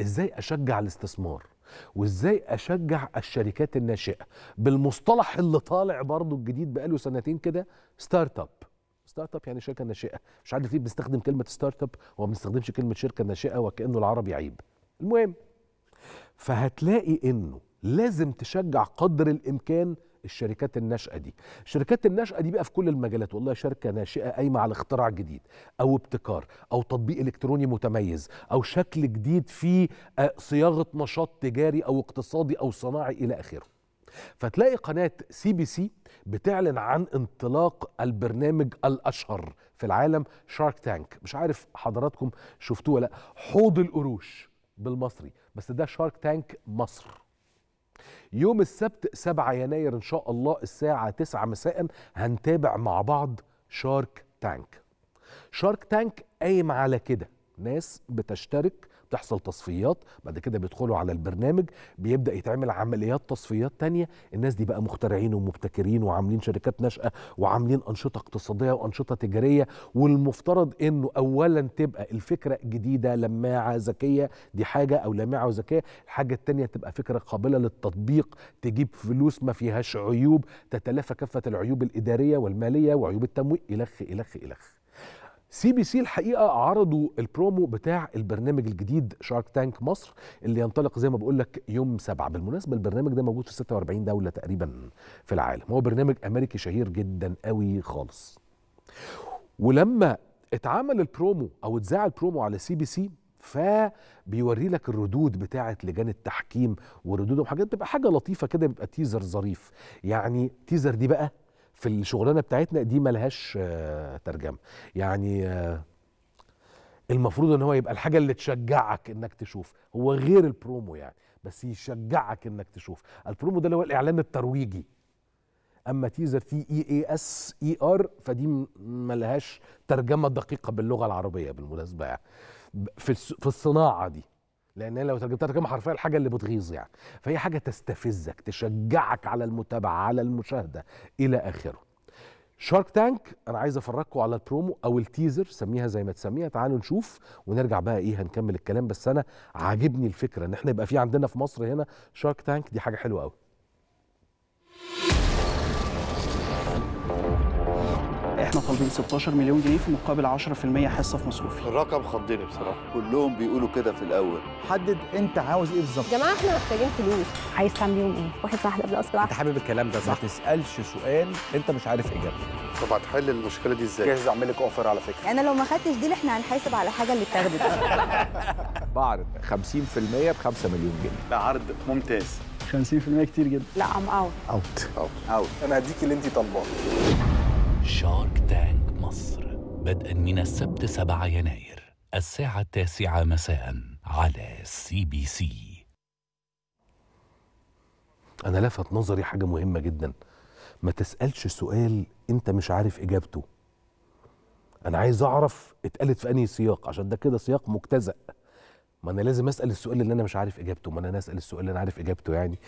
ازاي اشجع الاستثمار وازاي اشجع الشركات الناشئه بالمصطلح اللي طالع برضو الجديد بقاله سنتين كده ستارت اب ستارت اب يعني شركه ناشئه مش عارف ليه بنستخدم كلمه ستارت اب وما بنستخدمش كلمه شركه ناشئه وكانه العربي عيب المهم فهتلاقي انه لازم تشجع قدر الامكان الشركات الناشئه دي الشركات الناشئه دي بقى في كل المجالات والله شركه ناشئه قايمه على اختراع جديد او ابتكار او تطبيق الكتروني متميز او شكل جديد في آه، صياغه نشاط تجاري او اقتصادي او صناعي الى اخره فتلاقي قناه سي بي سي بتعلن عن انطلاق البرنامج الاشهر في العالم شارك تانك مش عارف حضراتكم شفتوه ولا حوض القروش بالمصري بس ده شارك تانك مصر يوم السبت 7 يناير إن شاء الله الساعة 9 مساء هنتابع مع بعض شارك تانك شارك تانك قايم على كده ناس بتشترك بتحصل تصفيات بعد كده بيدخلوا على البرنامج بيبدا يتعمل عمليات تصفيات تانية الناس دي بقى مخترعين ومبتكرين وعاملين شركات ناشئه وعاملين انشطه اقتصاديه وانشطه تجاريه والمفترض انه اولا تبقى الفكره جديده لماعه ذكيه دي حاجه او لامعه وذكيه الحاجه التانية تبقى فكره قابله للتطبيق تجيب فلوس ما فيهاش عيوب تتلافى كافه العيوب الاداريه والماليه وعيوب التمويل الخ الخ الخ سي بي سي الحقيقه عرضوا البرومو بتاع البرنامج الجديد شارك تانك مصر اللي ينطلق زي ما بقول لك يوم سبعة بالمناسبه البرنامج ده موجود في 46 دوله تقريبا في العالم هو برنامج امريكي شهير جدا قوي خالص ولما اتعمل البرومو او اتذاع البرومو على سي بي سي فبيوري لك الردود بتاعه لجان التحكيم وردودهم حاجات بتبقى حاجه لطيفه كده بيبقى تيزر ظريف يعني تيزر دي بقى في الشغلانه بتاعتنا دي ملهاش آه، ترجمه يعني آه، المفروض ان هو يبقى الحاجه اللي تشجعك انك تشوف هو غير البرومو يعني بس يشجعك انك تشوف البرومو ده اللي هو الاعلان الترويجي اما تيزر تي اي اي اس اي ار فدي ملهاش ترجمه دقيقه باللغه العربيه بالمناسبه يعني في في الصناعه دي لان لو ترجمتها ترجمه حرفيه الحاجه اللي بتغيظ يعني فهي حاجه تستفزك تشجعك على المتابعه على المشاهده الى اخره شارك تانك انا عايز افرجكم على البرومو او التيزر سميها زي ما تسميها تعالوا نشوف ونرجع بقى ايه هنكمل الكلام بس انا عاجبني الفكره ان احنا يبقى في عندنا في مصر هنا شارك تانك دي حاجه حلوه قوي احنا طالبين 16 مليون جنيه في مقابل 10% حصه في مصروفي الرقم خضني بصراحه كلهم بيقولوا كده في الاول حدد انت عاوز ايه بالظبط يا جماعه احنا محتاجين فلوس عايز تعمليهم ايه واحد صاحبي قبل اصلا انت حابب الكلام ده صح ما تسالش سؤال انت مش عارف اجابته طب هتحل المشكله دي ازاي جاهز اعمل لك اوفر على فكره يعني انا لو ما خدتش دي احنا هنحاسب على حاجه اللي اتاخدت بعرض 50% ب 5 مليون جنيه ده عرض ممتاز 50% كتير جدا لا ام اوت اوت اوت اوت انا هديك اللي انت طالباه شارك تانك مصر بدءا من السبت 7 يناير الساعة التاسعة مساء على سي بي سي أنا لفت نظري حاجة مهمة جدا ما تسألش سؤال أنت مش عارف إجابته أنا عايز أعرف اتقالت في أنهي سياق عشان ده كده سياق مجتزأ ما انا لازم اسال السؤال اللي انا مش عارف اجابته ما انا اسال السؤال اللي انا عارف اجابته يعني